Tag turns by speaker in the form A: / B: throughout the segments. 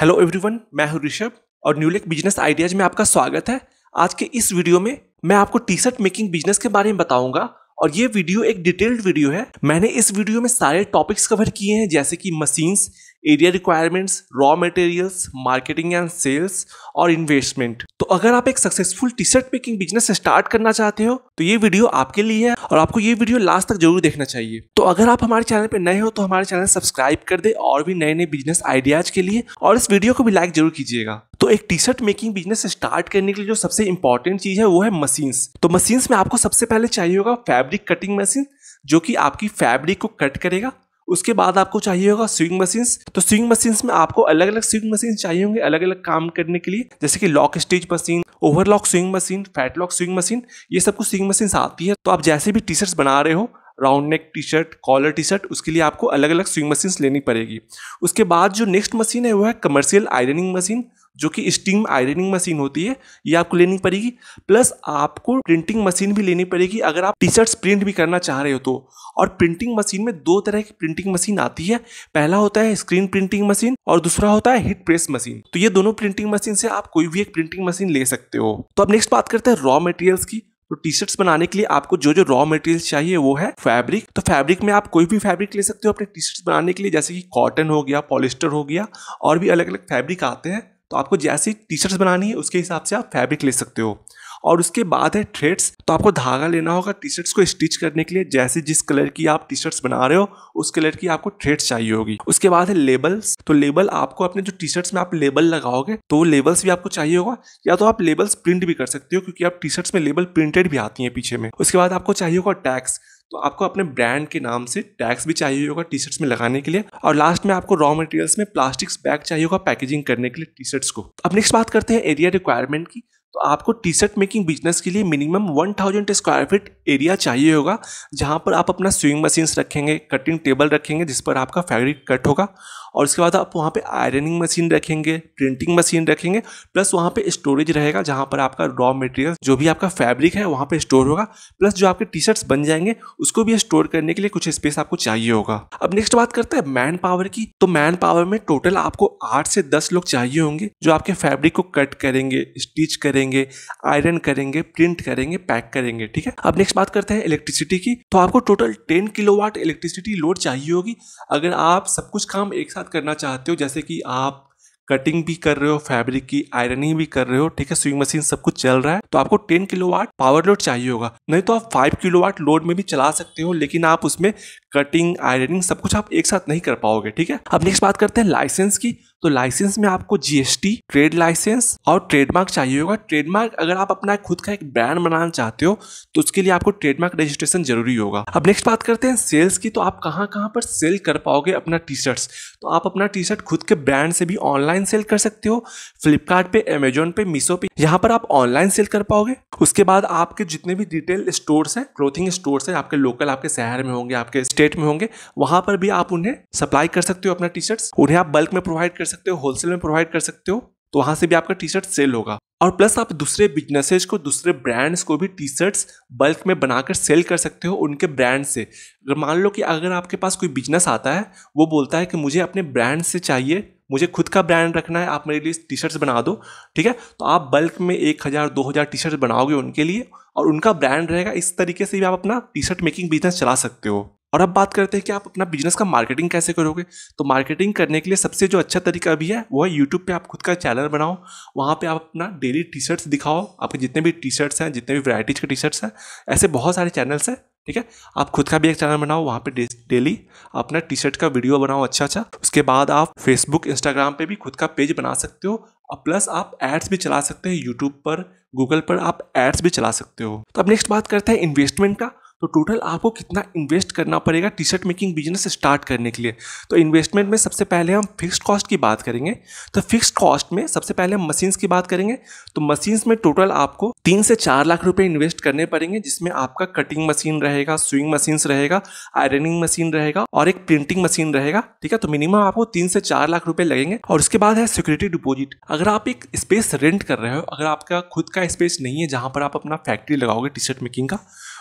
A: hello everyone मैं हूं ऋषभ और न्यूलेक बिजनेस आइडियाज में आपका स्वागत है आज के इस वीडियो में मैं आपको टी शर्ट मेकिंग बिजनेस के बारे में बताऊंगा और ये वीडियो एक डिटेल्ड वीडियो है मैंने इस वीडियो में सारे टॉपिक्स कवर किए हैं जैसे कि machines area requirements raw materials marketing and sales और इन्वेस्टमेंट तो अगर आप एक successful T shirt making business start करना चाहते हो तो ये वीडियो आपके लिए है और आपको ये वीडियो लास्ट तक जरूर देखना चाहिए तो अगर आप हमारे चैनल पर नए हो तो हमारे चैनल सब्सक्राइब कर दे और भी नए नए बिजनेस आइडियाज के लिए और इस वीडियो को भी लाइक जरूर कीजिएगा तो एक T shirt making business start करने के लिए जो सबसे इंपॉर्टेंट चीज़ है वो है मशीन्स तो मशीन्स में आपको सबसे पहले चाहिए होगा फैब्रिक कटिंग मशीन जो कि आपकी फैब्रिक को कट करेगा उसके बाद आपको चाहिए होगा स्विंग मशीन तो स्विंग मशीन्स में आपको अलग अलग स्विंग मशीन चाहिए होंगे अलग अलग काम करने के लिए जैसे कि lock stitch machine overlock sewing machine flat lock sewing machine ये सब कुछ स्विंग मशीन आती है तो आप जैसे भी टी शर्ट्स बना रहे हो round neck T shirt collar T shirt उसके लिए आपको अलग अलग स्विंग मशीन्स लेनी पड़ेगी उसके बाद जो नेक्स्ट मशीन है वो है कमर्शियल आयरनिंग मशीन जो कि स्टीम आयरनिंग मशीन होती है ये आपको लेनी पड़ेगी प्लस आपको प्रिंटिंग मशीन भी लेनी पड़ेगी अगर आप टी शर्ट्स प्रिंट भी करना चाह रहे हो तो और प्रिंटिंग मशीन में दो तरह की प्रिंटिंग मशीन आती है पहला होता है स्क्रीन प्रिंटिंग मशीन और दूसरा होता है हिट प्रेस मशीन तो ये दोनों प्रिंटिंग मशीन से आप कोई भी एक प्रिंटिंग मशीन ले सकते हो तो अब नेक्स्ट बात करते हैं रॉ मटेरियल्स की तो टी शर्ट्स बनाने के लिए आपको जो जो रॉ मटेरियल चाहिए वो है फैब्रिक तो फैब्रिक में आप कोई भी फैब्रिक ले सकते हो अपने टी शर्ट्स बनाने के लिए जैसे कि कॉटन हो गया पॉलिस्टर हो गया और भी अलग अलग फैब्रिक आते हैं तो आपको जैसी टी शर्ट्स बनानी है उसके हिसाब से आप फैब्रिक ले सकते हो और उसके बाद है थ्रेड्स तो आपको धागा लेना होगा टी शर्ट्स को स्टिच करने के लिए जैसे जिस कलर की आप टी शर्ट्स बना रहे हो उस कलर की आपको थ्रेड्स चाहिए होगी उसके बाद है लेबल्स तो लेबल आपको अपने जो टी शर्ट्स में आप लेबल लगाओगे तो लेबल्स भी आपको चाहिए होगा या तो आप लेबल्स प्रिंट भी कर सकते हो क्योंकि आप टी शर्ट्स में लेबल प्रिंटेड भी आती है पीछे में उसके बाद आपको चाहिए होगा टैक्स तो आपको अपने ब्रांड के नाम से टैक्स भी चाहिए होगा टी शर्ट्स में लगाने के लिए और लास्ट में आपको रॉ मटेरियल्स में प्लास्टिक्स बैग चाहिए होगा पैकेजिंग करने के लिए टी शर्ट्स को अब नेक्स्ट बात करते हैं एरिया रिक्वायरमेंट की तो आपको टी शर्ट मेकिंग बिजनेस के लिए मिनिमम 1000 स्क्वायर फीट एरिया चाहिए होगा जहाँ पर आप अपना स्विंग मशीन्स रखेंगे कटिंग टेबल रखेंगे जिस पर आपका फैब्रिक कट होगा और उसके बाद आप वहाँ पे आयरनिंग मशीन रखेंगे प्रिंटिंग मशीन रखेंगे प्लस वहाँ पे स्टोरेज रहेगा जहाँ पर आपका रॉ मटेरियल जो भी आपका फैब्रिक है वहाँ पे स्टोर होगा प्लस जो आपके टी शर्ट्स बन जाएंगे उसको भी स्टोर करने के लिए कुछ स्पेस आपको चाहिए होगा अब नेक्स्ट बात करते हैं मैन पावर की तो मैन पावर में टोटल आपको आठ से दस लोग चाहिए होंगे जो आपके फैब्रिक को कट करेंगे स्टिच करेंगे आयरन करेंगे प्रिंट करेंगे पैक करेंगे ठीक है अब नेक्स्ट बात करते हैं इलेक्ट्रिसिटी की तो आपको total ten kilo electricity load चाहिए होगी अगर आप सब कुछ काम एक साथ साथ करना चाहते हो जैसे कि आप कटिंग भी कर रहे हो फैब्रिक की आयरनिंग भी कर रहे हो ठीक है स्विंग मशीन सब कुछ चल रहा है तो आपको 10 किलोवाट पावर लोड चाहिए होगा नहीं तो आप 5 किलोवाट लोड में भी चला सकते हो लेकिन आप उसमें कटिंग आयरनिंग सब कुछ आप एक साथ नहीं कर पाओगे ठीक है अब नेक्स्ट बात करते हैं लाइसेंस की तो लाइसेंस में आपको जीएसटी ट्रेड लाइसेंस और ट्रेडमार्क चाहिए होगा ट्रेडमार्क अगर आप अपना खुद का एक ब्रांड बनाना चाहते हो तो उसके लिए आपको ट्रेडमार्क रजिस्ट्रेशन जरूरी होगा अब नेक्स्ट बात करते हैं सेल्स की तो आप कहाँ कहाँ पर सेल कर पाओगे अपना टी शर्ट्स तो आप अपना टी शर्ट खुद के ब्रांड से भी ऑनलाइन सेल कर सकते हो फ्लिपकार्ट पे अमेजोन पे मीशो पे यहाँ पर आप ऑनलाइन सेल कर पाओगे उसके बाद आपके जितने भी रिटेल स्टोर्स हैं क्लोथिंग स्टोर्स हैं आपके लोकल आपके शहर में होंगे आपके स्टेट में होंगे वहाँ पर भी आप उन्हें सप्लाई कर सकते हो अपना टी शर्ट्स उन्हें आप बल्क में प्रोवाइड कर सकते हो होलसेल में प्रोवाइड कर सकते हो तो वहाँ से भी आपका टी शर्ट सेल होगा और प्लस आप दूसरे बिजनेसेस को दूसरे ब्रांड्स को भी टी शर्ट्स बल्क में बनाकर सेल कर सकते हो उनके ब्रांड से अगर मान लो कि अगर आपके पास कोई बिजनेस आता है वो बोलता है कि मुझे अपने ब्रांड से चाहिए मुझे खुद का ब्रांड रखना है आप मेरे लिए टी शर्ट्स बना दो ठीक है तो आप बल्क में एक हज़ार दो हज़ार टी शर्ट्स बनाओगे उनके लिए और उनका ब्रांड रहेगा इस तरीके से भी आप अपना टी शर्ट मेकिंग बिजनेस चला सकते हो और अब बात करते हैं कि आप अपना बिजनेस का मार्केटिंग कैसे करोगे तो मार्केटिंग करने के लिए सबसे जो अच्छा तरीका अभी है वो है यूट्यूब पे आप खुद का चैनल बनाओ वहाँ पे आप अपना डेली टी शर्ट्स दिखाओ आपके जितने भी टी शर्ट्स हैं जितने भी वैराइटीज़ के टी शर्ट्स हैं ऐसे बहुत सारे चैनल्स हैं ठीक है आप खुद का भी एक चैनल बनाओ वहाँ पर डेली अपना टी शर्ट का वीडियो बनाओ अच्छा अच्छा उसके बाद आप फेसबुक इंस्टाग्राम पर भी खुद का पेज बना सकते हो और प्लस आप एड्स भी चला सकते हैं यूट्यूब पर गूगल पर आप एड्स भी चला सकते हो तो अब नेक्स्ट बात करते हैं इन्वेस्टमेंट का तो टोटल आपको कितना इन्वेस्ट करना पड़ेगा T shirt making business start करने के लिए तो इन्वेस्टमेंट में सबसे पहले हम फिक्स्ड कॉस्ट की बात करेंगे तो फिक्स्ड कॉस्ट में सबसे पहले हम मशीन्स की बात करेंगे तो मशीन्स में टोटल आपको तीन से चार लाख रुपये इन्वेस्ट करने पड़ेंगे जिसमें आपका कटिंग मशीन रहेगा स्विंग मशीन्स रहेगा आयरनिंग मशीन रहेगा और एक प्रिंटिंग मशीन रहेगा ठीक है तो मिनिमम आपको तीन से चार लाख रुपये लगेंगे और उसके बाद है सिक्योरिटी डिपोजिट अगर आप एक स्पेस रेंट कर रहे हो अगर आपका खुद का स्पेस नहीं है जहाँ पर आप अपना फैक्ट्री लगाओगे टी शर्ट मेकिंग का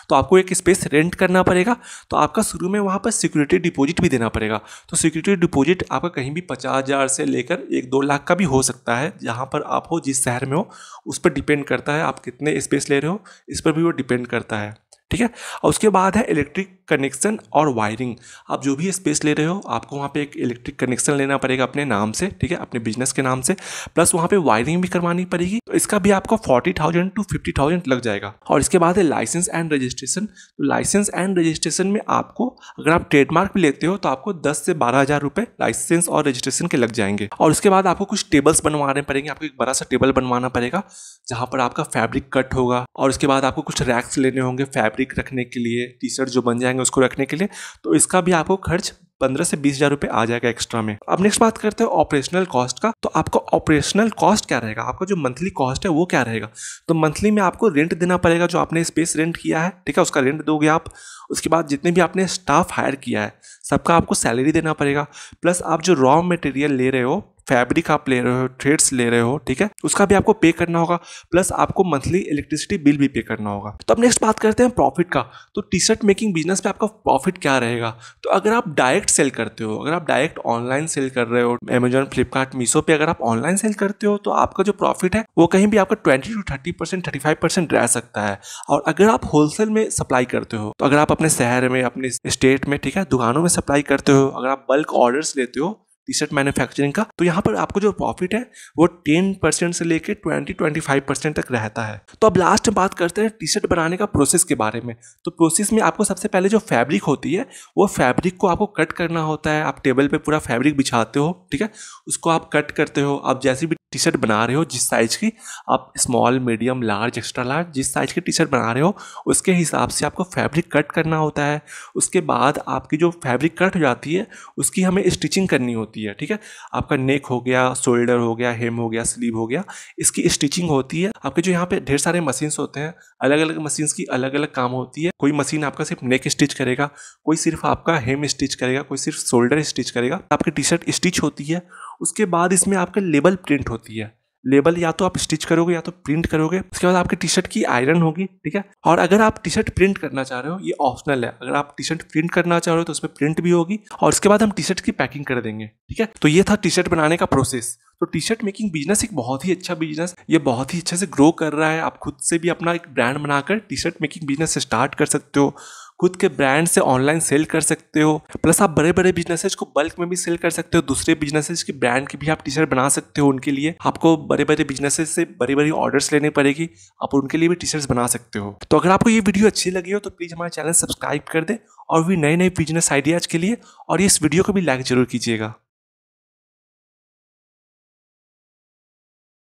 A: तो आपको एक स्पेस रेंट करना पड़ेगा तो आपका शुरू में वहाँ पर सिक्योरिटी डिपॉजिट भी देना पड़ेगा तो सिक्योरिटी डिपॉजिट आपका कहीं भी पचास हज़ार से लेकर एक दो लाख का भी हो सकता है जहाँ पर आप हो जिस शहर में हो उस पर डिपेंड करता है आप कितने स्पेस ले रहे हो इस पर भी वो डिपेंड करता है ठीक है और उसके बाद है इलेक्ट्रिक कनेक्शन और वायरिंग आप जो भी स्पेस ले रहे हो आपको वहाँ पे एक इलेक्ट्रिक कनेक्शन लेना पड़ेगा अपने नाम से ठीक है अपने बिजनेस के नाम से प्लस वहाँ पे वायरिंग भी करवानी पड़ेगी तो इसका भी आपको forty thousand to fifty thousand लग जाएगा और इसके बाद है लाइसेंस एंड रजिस्ट्रेशन तो लाइसेंस एंड रजिस्ट्रेशन में आपको अगर आप ट्रेडमार्क भी लेते हो तो आपको दस से बारह हज़ार रुपये लाइसेंस और रजिस्ट्रेशन के लग जाएंगे और उसके बाद आपको कुछ टेबल्स बनवाने पड़ेंगे आपको एक बड़ा सा टेबल बनवाना पड़ेगा जहाँ पर आपका फैब्रिक कट होगा और उसके बाद आपको कुछ रैक्स लेने होंगे फैब्रिक रखने के लिए टी शर्ट जो बन जाएंगे चाहेंगे उसको रखने के लिए तो इसका भी आपको खर्च पंद्रह से बीस हजार रुपये आ जाएगा एक्स्ट्रा में अब नेक्स्ट बात करते हैं ऑपरेशनल कॉस्ट का तो आपका ऑपरेशनल कॉस्ट क्या रहेगा आपका जो मंथली कॉस्ट है वो क्या रहेगा तो मंथली में आपको रेंट देना पड़ेगा जो आपने स्पेस रेंट किया है ठीक है उसका रेंट दोगे आप उसके बाद जितने भी आपने स्टाफ हायर किया है सबका आपको सैलरी देना पड़ेगा प्लस आप जो रॉ मटेरियल ले रहे हो फैब्रिक आप ले रहे हो थ्रेड्स ले रहे हो ठीक है उसका भी आपको पे करना होगा प्लस आपको मंथली इलेक्ट्रिसिटी बिल भी पे करना होगा तो अब नेक्स्ट बात करते हैं प्रॉफिट का तो टी शर्ट मेकिंग बिजनेस में आपका प्रॉफिट क्या रहेगा तो अगर आप डायरेक्ट सेल करते हो अगर आप डायरेक्ट ऑनलाइन सेल कर रहे हो अमेजोन फ्लिपकार्ट मीशो पे अगर आप ऑनलाइन सेल करते हो तो आपका जो प्रॉफिट है वो कहीं भी आपका twenty to thirty percent thirty five percent रह सकता है और अगर आप होलसेल में सप्लाई करते हो तो अगर आप अपने शहर में अपने स्टेट में ठीक है दुकानों में सप्लाई करते हो अगर आप बल्क ऑर्डर्स लेते हो टी शर्ट मैन्युफैक्चरिंग का तो यहाँ पर आपको जो प्रॉफिट है वो टेन परसेंट से लेकर ट्वेंटी ट्वेंटी फाइव परसेंट तक रहता है तो अब लास्ट बात करते हैं टी शर्ट बनाने का प्रोसेस के बारे में तो प्रोसेस में आपको सबसे पहले जो फैब्रिक होती है वो फैब्रिक को आपको कट करना होता है आप टेबल पर पूरा फैब्रिक बिछाते हो ठीक है उसको आप कट करते हो आप जैसी भी टी शर्ट बना रहे हो जिस साइज़ की आप small medium large extra large जिस साइज़ की टी शर्ट बना रहे हो उसके हिसाब से आपको फैब्रिक कट करना होता है उसके बाद आपकी जो फैब्रिक कट हो जाती है उसकी हमें स्टिचिंग करनी होती है होती है ठीक है आपका नेक हो गया शोल्डर हो गया हेम हो गया स्लीव हो गया इसकी स्टिचिंग होती है आपके जो यहाँ पे ढेर सारे मशीन होते हैं अलग अलग मशीन की अलग अलग काम होती है कोई मशीन आपका सिर्फ नेक स्टिच करेगा कोई सिर्फ आपका हेम स्टिच करेगा कोई सिर्फ शोल्डर स्टिच करेगा आपकी टी शर्ट स्टिच होती है उसके बाद इसमें आपका लेबल प्रिंट होती है लेबल या तो आप स्टिच करोगे या तो प्रिंट करोगे उसके बाद आपकी टी शर्ट की आयरन होगी ठीक है और अगर आप टी शर्ट प्रिंट करना चाह रहे हो ये ऑप्शनल है अगर आप टी शर्ट प्रिंट करना चाह रहे हो तो उसमें प्रिंट भी होगी और उसके बाद हम टी शर्ट की पैकिंग कर देंगे ठीक है तो ये था टी शर्ट बनाने का प्रोसेस तो टी शर्ट मेकिंग बिजनेस एक बहुत ही अच्छा बिजनेस ये बहुत ही अच्छे से ग्रो कर रहा है आप खुद से भी अपना एक ब्रांड बनाकर T shirt making business start कर सकते हो खुद के ब्रांड से ऑनलाइन सेल कर सकते हो प्लस आप बड़े बड़े बिजनेसेस को बल्क में भी सेल कर सकते हो दूसरे बिजनेसेस की ब्रांड की भी आप टी शर्ट बना सकते हो उनके लिए आपको बड़े बड़े बिजनेसेस से बड़ी बड़ी ऑर्डर्स लेने पड़ेगी आप उनके लिए भी टी शर्ट्स बना सकते हो तो अगर आपको ये वीडियो अच्छी लगी हो तो प्लीज़ हमारे चैनल सब्सक्राइब कर दे और भी नए नए बिजनेस आइडियाज़ के लिए और इस वीडियो को भी लाइक ज़रूर कीजिएगा